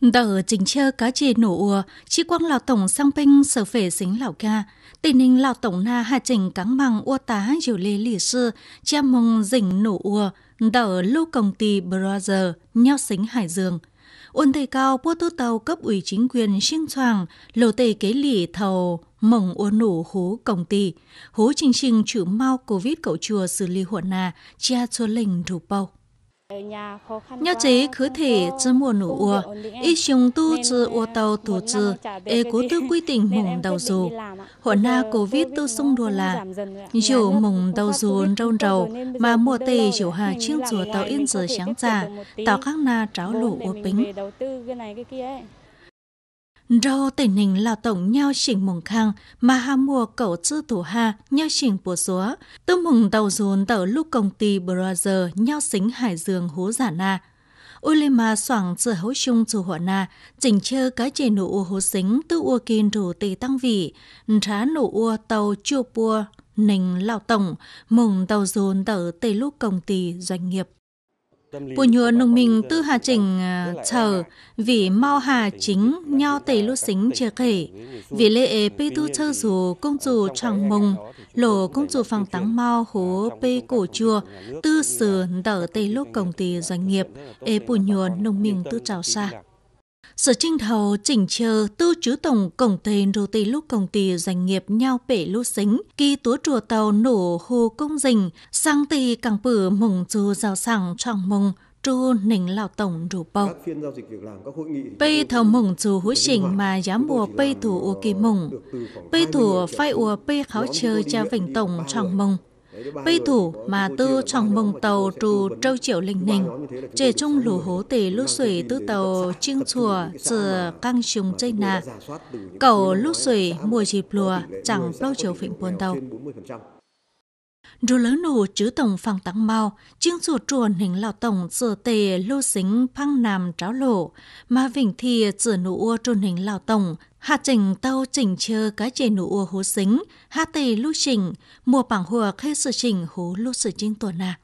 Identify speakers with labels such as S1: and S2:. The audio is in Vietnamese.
S1: Đỡ chính chơ cá chì nổ ua, chỉ quang lào tổng sang binh sở phể dính lào ca. Tình hình lào tổng na hạ trình cắn bằng ua tá dù lê lì sư, cha mong dình nổ ùa, đỡ lưu công ty Brother, nhau xính Hải Dương. Uân thầy cao bố tư tàu cấp ủy chính quyền Sinh Choàng, lầu tề kế lì thầu mỏng ua nổ hố công ty. Hố trình trình chữ mau COVID cậu chùa xử lý huộn nà, cha chua lình rủ bầu Nhớ chế khứ thể chứ mùa nổ ua, y chung tu chứ ua tàu tù chứ, e cố tư quy tỉnh mùng đầu dù. Hộ na cố viết tư sung đùa là, dù mùng đầu dù râu rầu, mà mùa tề dù hà chiếc rùa tàu yên giờ sáng già, tàu khác na tráo lũ ua bính rau tình hình là tổng nhau chỉnh mùng khang mà hà mùa cậu chữ thủ ha nhau chỉnh bùa xúa tư mùng tàu dồn tàu lúc công ty brother nhau xính hải dương hố giả na ôi lê mà soảng chữ hấu chung chữ hỏa na chỉnh chơ cái chế nụ u hố xính tư ua kiên rủ tì tăng vị rá nụ ua tàu chua bua nình lão tổng mùng tàu dồn tàu tây lúc công ty doanh nghiệp Bùa nhựa nông mình tư hà trình à, chờ vì mau hà chính nho tề lô xính chia kể. Vì lệ bê tư chơ dù công dù tràng mông, lộ công dù phòng tắng mau hố bê cổ chùa, tư sử đỡ tề lô công ty doanh nghiệp, ế bùa nhựa nông mình tư trào xa. Sở trinh thầu chỉnh chờ tư chứ tổng cổng tên rô tì lúc công ty doanh nghiệp nhau bể lô xính, kỳ túa chùa tàu nổ hồ công dình, sang tì càng bử mùng dù rào sẵn trọng mùng, tru nình lão tổng rủ bọc Bây thầu mùng dù hữu chỉnh mà giá mùa bây thủ ô kỳ ờ, mùng. Bây thủ phai ùa bây kháo chờ cha vĩnh tổng trọng mùng vi thủ mà tư trọng mừng tàu trù trâu triệu linh ninh, trẻ trung lù hố tề lưu sủy tư tàu chiêng chùa chừa căng trùng chây nà, cầu lưu sủy mùa dịp lùa chẳng bao chiều phịnh buồn tàu. Rô lớn nổ chữ tổng phòng tăng mau, chương rùa chuồn hình lão tổng giờ tề lô xính phăng nàm tráo lộ, mà vĩnh thì giữa nụ ua trôn hình lão tổng, hạ chỉnh tàu chỉnh chơ cái chè nụ ua hố xính, hạ tề lưu chỉnh, mùa bảng hùa khê sự chỉnh hố lưu sự chinh tuần à.